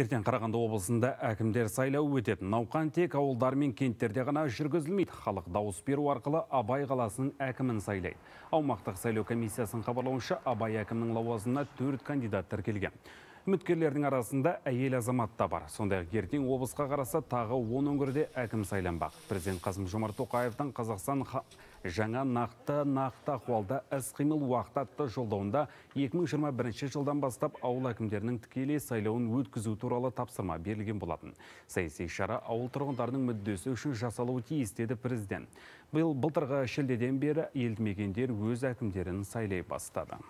Ертең Қарағанды облысында әкімдер сайлау өтеді. Науқан тек ауылдар мен кенттерде ғана жүргізілмейді. Халық дауыс беру арқылы Абай қаласының әкімін сайлайды. Аумақтық сайлау комиссиясының хабарлауынша Абай әкімінің лауазымына 4 кандидат тіркелген. Үміткерлердің арасында әйел азамат та бар. Сондай ертең облысқа қараса тағы он өңірде әкім сайланбақ. Президент Қасым Жомарт Тоқаевтың Қазақстан ха... жаңа нақты нақты ахуалда іс-қимыл уақыт атты жолдауында 2021 жылдан бастап ауыл әкімдерінің тікелей сайлауын өткізу туралы тапсырма берілген болатын. Саяси шара ауыл тұрғындарының мүддесі үшін жасалуы тиіс деді президент. Бұл былтырғы шілдеден бері елді мекендер өз әкімдерін сайлай бастады.